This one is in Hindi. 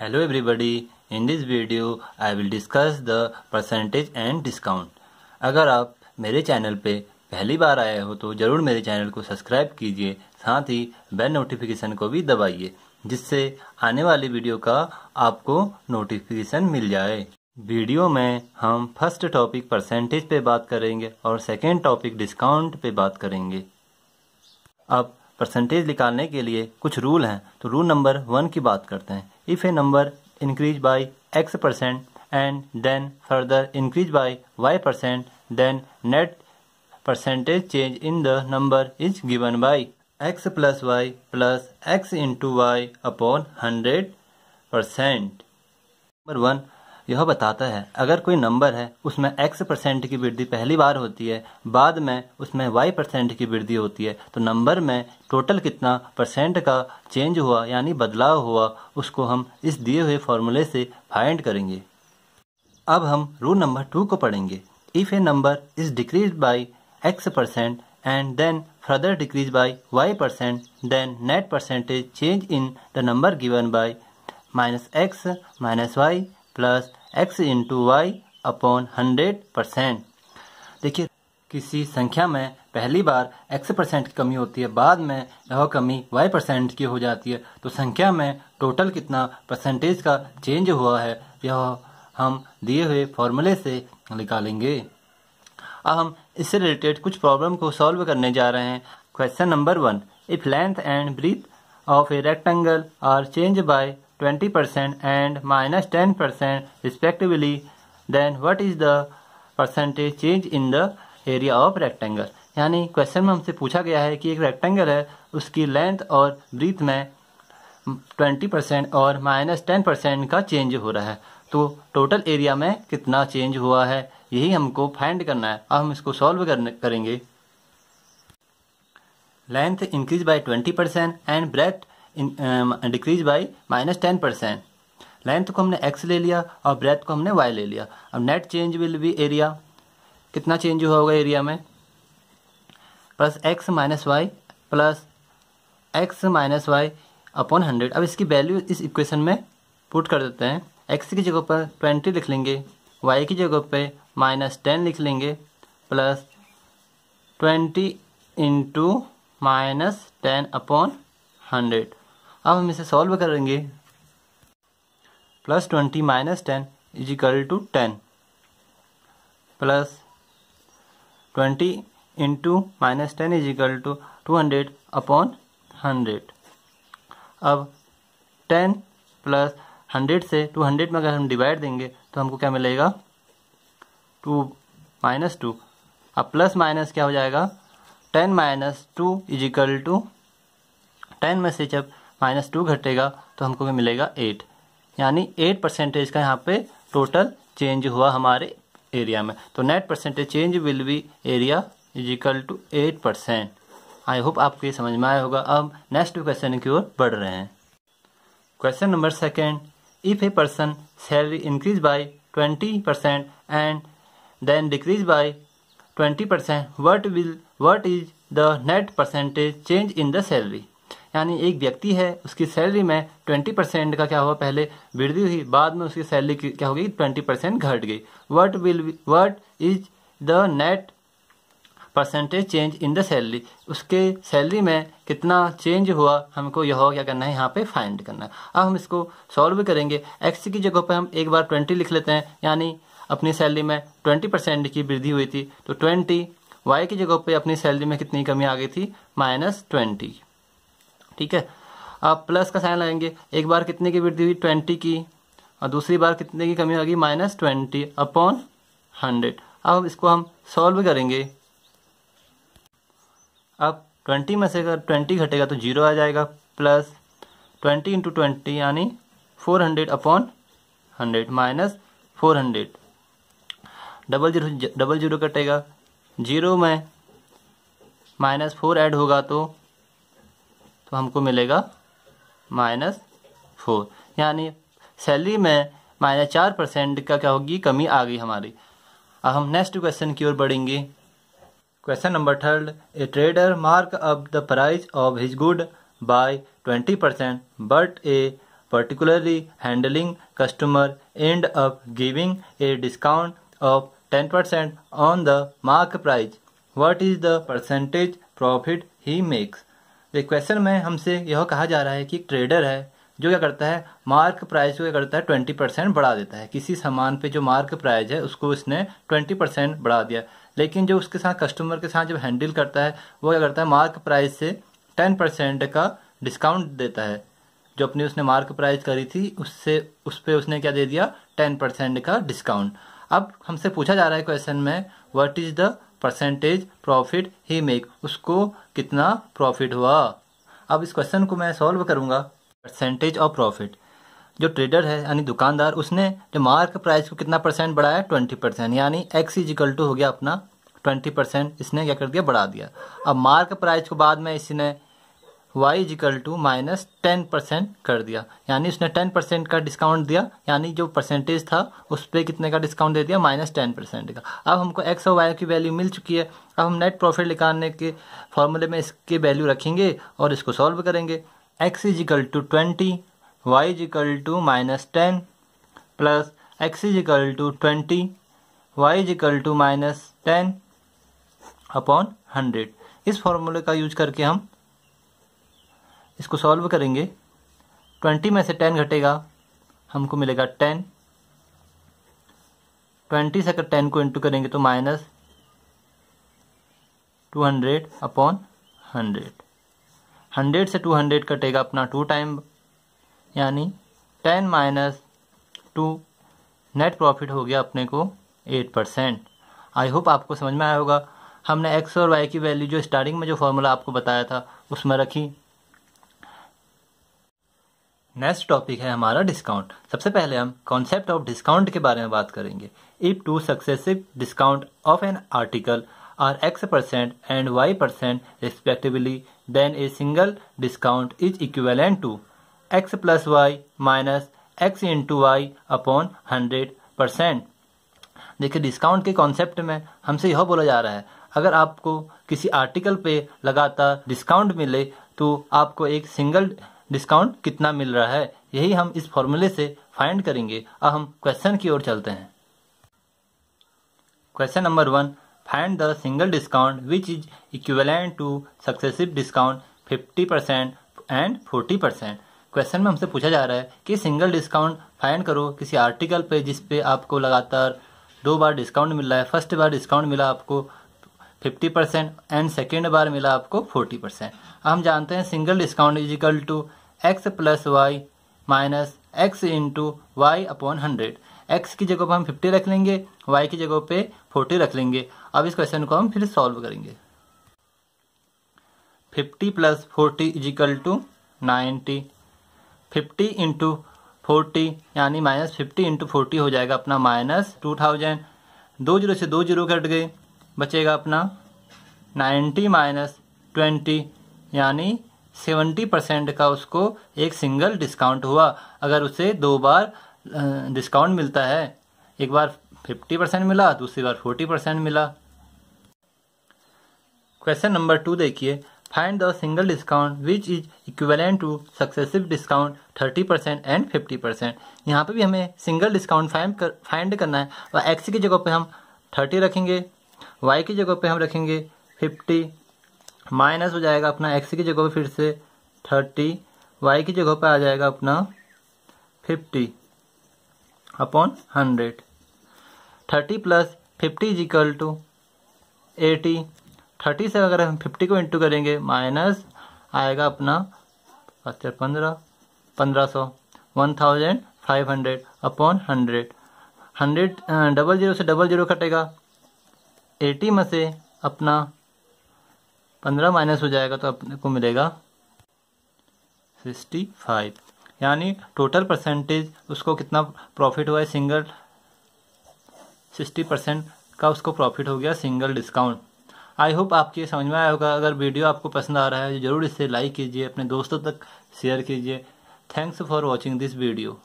Hello everybody, in this video I will discuss the percentage and discount. अगर आप मेरे चैनल पे पहली बार आए हो तो ज़रूर मेरे चैनल को सब्सक्राइब कीजिए साथ ही बेल नोटिफिकेशन को भी दबाइए जिससे आने वाली वीडियो का आपको नोटिफिकेशन मिल जाए वीडियो में हम फर्स्ट टॉपिक परसेंटेज पे बात करेंगे और सेकेंड टॉपिक डिस्काउंट पे बात करेंगे अब परसेंटेज निकालने के लिए कुछ रूल हैं तो रूल नंबर वन की बात करते हैं if a number increase by X percent and then further increase by Y percent then net percentage change in the number is given by X plus Y plus X into Y upon hundred percent number one यह बताता है अगर कोई नंबर है उसमें x परसेंट की वृद्धि पहली बार होती है बाद में उसमें y परसेंट की वृद्धि होती है तो नंबर में टोटल कितना परसेंट का चेंज हुआ यानी बदलाव हुआ उसको हम इस दिए हुए फॉर्मूले से फाइंड करेंगे अब हम रूल नंबर टू को पढ़ेंगे if a number is decrease by X percent and then further decrease by Y percent then net percentage change in the number given by minus X minus Y plus X into Y upon hundred percent देखिए किसी संख्या में पहली बार x परसेंट की कमी होती है बाद में यह कमी y परसेंट की हो जाती है तो संख्या में टोटल कितना परसेंटेज का चेंज हुआ है यह हम दिए हुए फॉर्मूले से निकालेंगे अब हम इससे रिलेटेड कुछ प्रॉब्लम को सॉल्व करने जा रहे हैं question number one if length and breadth of a rectangle are change by 20 percent and minus 10 percent respectively then what is the percentage change in the area of rectangle यानी क्वेश्चन में हमसे पूछा गया है कि एक रेक्टेंगल है उसकी लेंथ और ब्रीथ में 20 परसेंट और माइनस टेन परसेंट का चेंज हो रहा है तो टोटल एरिया में कितना चेंज हुआ है यही हमको फाइंड करना है अब हम इसको सॉल्व करेंगे length increase by 20 percent and breadth decrease by minus ten percent length को हमने एक्स ले लिया और ब्रेथ को हमने वाई ले लिया अब net change will be area कितना चेंज हुआ होगा एरिया में plus X minus Y plus X minus Y upon hundred अब इसकी वैल्यू इस इक्वेशन में पुट कर देते हैं एक्स की जगह पर ट्वेंटी लिख लेंगे वाई की जगह पर माइनस टेन लिख लेंगे plus twenty into minus ten upon hundred अब हम इसे सॉल्व करेंगे plus twenty minus ten is equal to ten plus twenty into minus ten is two two hundred upon hundred अब टेन प्लस हंड्रेड से टू हंड्रेड में अगर हम डिवाइड देंगे तो हमको क्या मिलेगा टू माइनस टू अब प्लस माइनस क्या हो जाएगा ten minus two is equal to ten में से जब माइनस टू घटेगा तो हमको भी मिलेगा एट यानी एट परसेंटेज का यहाँ पे टोटल चेंज हुआ हमारे एरिया में तो net percentage change will be area is equal to eight percent I hope आपको ये समझ में आया होगा अब नेक्स्ट क्वेश्चन की ओर बढ़ रहे हैं question number second if a person salary increase by twenty percent and then decrease by twenty percent what will what is the net percentage change in the salary यानी एक व्यक्ति है उसकी सैलरी में ट्वेंटी परसेंट का क्या हुआ पहले वृद्धि हुई बाद में उसकी सैलरी क्या हो गई ट्वेंटी परसेंट घट गई what will what is the net percentage change in the salary उसके सैलरी में कितना चेंज हुआ हमको यह क्या करना है यहाँ पे फाइंड करना है अब हम इसको सॉल्व करेंगे एक्स की जगह पे हम एक बार ट्वेंटी लिख लेते हैं यानी अपनी सैलरी में ट्वेंटी परसेंट की वृद्धि हुई थी तो ट्वेंटी वाई की जगह पे अपनी सैलरी में कितनी कमी आ गई थी माइनस ट्वेंटी ठीक है आप प्लस का साइन लगाएंगे एक बार कितने की वृद्धि हुई ट्वेंटी की और दूसरी बार कितने की कमी होगी माइनस ट्वेंटी अपॉन हंड्रेड अब इसको हम सॉल्व करेंगे अब ट्वेंटी में से अगर ट्वेंटी घटेगा तो जीरो आ जाएगा प्लस ट्वेंटी इंटू ट्वेंटी यानी four hundred upon hundred minus four hundred double zero double zero कटेगा जीरो में माइनस फोर ऐड होगा तो तो हमको मिलेगा माइनस फोर यानी सैलरी में माइनस चार परसेंट का क्या होगी कमी आ गई हमारी अब हम नेक्स्ट क्वेश्चन की ओर बढ़ेंगे question number third a trader mark up the price of his good by twenty percent but a particularly handling customer end up giving a discount of ten percent on the mark price what is the percentage profit he makes एक क्वेश्चन में हमसे यह कहा जा रहा है कि ट्रेडर है जो क्या करता है मार्क प्राइस को क्या करता है ट्वेंटी परसेंट बढ़ा देता है किसी सामान पे जो मार्क प्राइस है उसको उसने ट्वेंटी परसेंट बढ़ा दिया लेकिन जो उसके साथ कस्टमर के साथ जब हैंडल करता है वो क्या करता है मार्क प्राइस से टेन परसेंट का डिस्काउंट देता है जो अपनी उसने मार्क प्राइस करी थी उससे उस पर उसने क्या दे दिया टेन परसेंट का डिस्काउंट अब हमसे पूछा जा रहा है क्वेश्चन में what is the percentage profit he make उसको कितना प्रॉफिट हुआ अब इस क्वेश्चन को मैं सॉल्व करूंगा परसेंटेज ऑफ प्रॉफिट जो ट्रेडर है यानी दुकानदार उसने जो मार्क प्राइस को कितना परसेंट बढ़ाया ट्वेंटी परसेंट यानी एक्स इजिकल टू हो गया अपना ट्वेंटी परसेंट इसने क्या कर दिया बढ़ा दिया अब मार्क प्राइस को बाद में इसने y is equal to minus ten percent कर दिया यानी उसने टेन परसेंट का डिस्काउंट दिया यानी जो परसेंटेज था उस पर कितने का डिस्काउंट दे दिया माइनस टेन परसेंट का अब हमको एक्स और वाई की वैल्यू मिल चुकी है अब हम नेट प्रॉफिट निकालने के फॉर्मूले में इसकी वैल्यू रखेंगे और इसको सॉल्व करेंगे X is equal to twenty Y is equal to minus ten plus X is equal to twenty Y is equal to minus ten upon hundred इस फॉर्मूले का यूज करके हम इसको सॉल्व करेंगे ट्वेंटी में से टेन घटेगा हमको मिलेगा टेन ट्वेंटी से अगर टेन को इंटू करेंगे तो minus two hundred upon hundred hundred से टू हंड्रेड कटेगा अपना टू टाइम यानी ten minus two net profit हो गया अपने को एट परसेंट आई होप आपको समझ में आया होगा हमने एक्स और वाई की वैल्यू जो स्टार्टिंग में जो फॉर्मूला आपको बताया था उसमें रखी नेक्स्ट टॉपिक है हमारा डिस्काउंट सबसे पहले हम कॉन्सेप्ट ऑफ डिस्काउंट के बारे में बात करेंगे if two successive discount of an article are X percent and Y percent respectively then a single discount is equivalent to X plus Y minus X into Y upon hundred percent देखिए डिस्काउंट के कॉन्सेप्ट में हमसे यह बोला जा रहा है अगर आपको किसी आर्टिकल पे लगातार डिस्काउंट मिले तो आपको एक सिंगल डिस्काउंट कितना मिल रहा है यही हम इस फॉर्मूले से फाइंड करेंगे अब हम क्वेश्चन की ओर चलते हैं question number one find the single discount which is equivalent to successive discount fifty percent and forty percent question में हमसे पूछा जा रहा है कि सिंगल डिस्काउंट फाइंड करो किसी आर्टिकल पे जिस पे आपको लगातार दो बार डिस्काउंट मिल रहा है फर्स्ट बार डिस्काउंट मिला आपको फिफ्टी परसेंट एंड सेकेंड बार मिला आपको फोर्टी परसेंट हम जानते हैं single discount is equal to X plus Y minus X into Y upon hundred X की जगह पर हम फिफ्टी रख लेंगे वाई की जगह पे फोर्टी रख लेंगे अब इस क्वेश्चन को हम फिर सॉल्व करेंगे fifty plus forty is equal to ninety fifty into forty यानी माइनस फिफ्टी इंटू फोर्टी हो जाएगा अपना माइनस टू थाउजेंड दो जीरो से दो जीरो कट गए बचेगा अपना 90 माइनस ट्वेंटी यानी 70 परसेंट का उसको एक सिंगल डिस्काउंट हुआ अगर उसे दो बार डिस्काउंट मिलता है एक बार 50 परसेंट मिला दूसरी बार 40 परसेंट मिला क्वेश्चन नंबर टू देखिए find the single discount which is equivalent to successive discount 30 percent and 50 percent यहाँ पर भी हमें सिंगल डिस्काउंट फाइंड कर फाइंड करना है और एक्स की जगह पर हम 30 रखेंगे वाई की जगह पे हम रखेंगे फिफ्टी माइनस हो जाएगा अपना एक्स की जगह पे फिर से थर्टी वाई की जगह पे आ जाएगा अपना fifty upon hundred thirty plus fifty is equal to eighty thirty से अगर हम फिफ्टी को इंटू करेंगे माइनस आएगा अपना अच्छा पंद्रह पंद्रह सौ one thousand five hundred upon hundred hundred double zero से डबल जीरो कटेगा एटी में से अपना पंद्रह माइनस हो जाएगा तो अपने को मिलेगा सिक्सटी फाइव यानी टोटल परसेंटेज उसको कितना प्रॉफिट हुआ है सिंगल सिक्सटी परसेंट का उसको प्रॉफिट हो गया सिंगल डिस्काउंट आई होप आपकी समझ में आया होगा अगर वीडियो आपको पसंद आ रहा है जरूर इसे लाइक कीजिए अपने दोस्तों तक शेयर कीजिए thanks for watching this video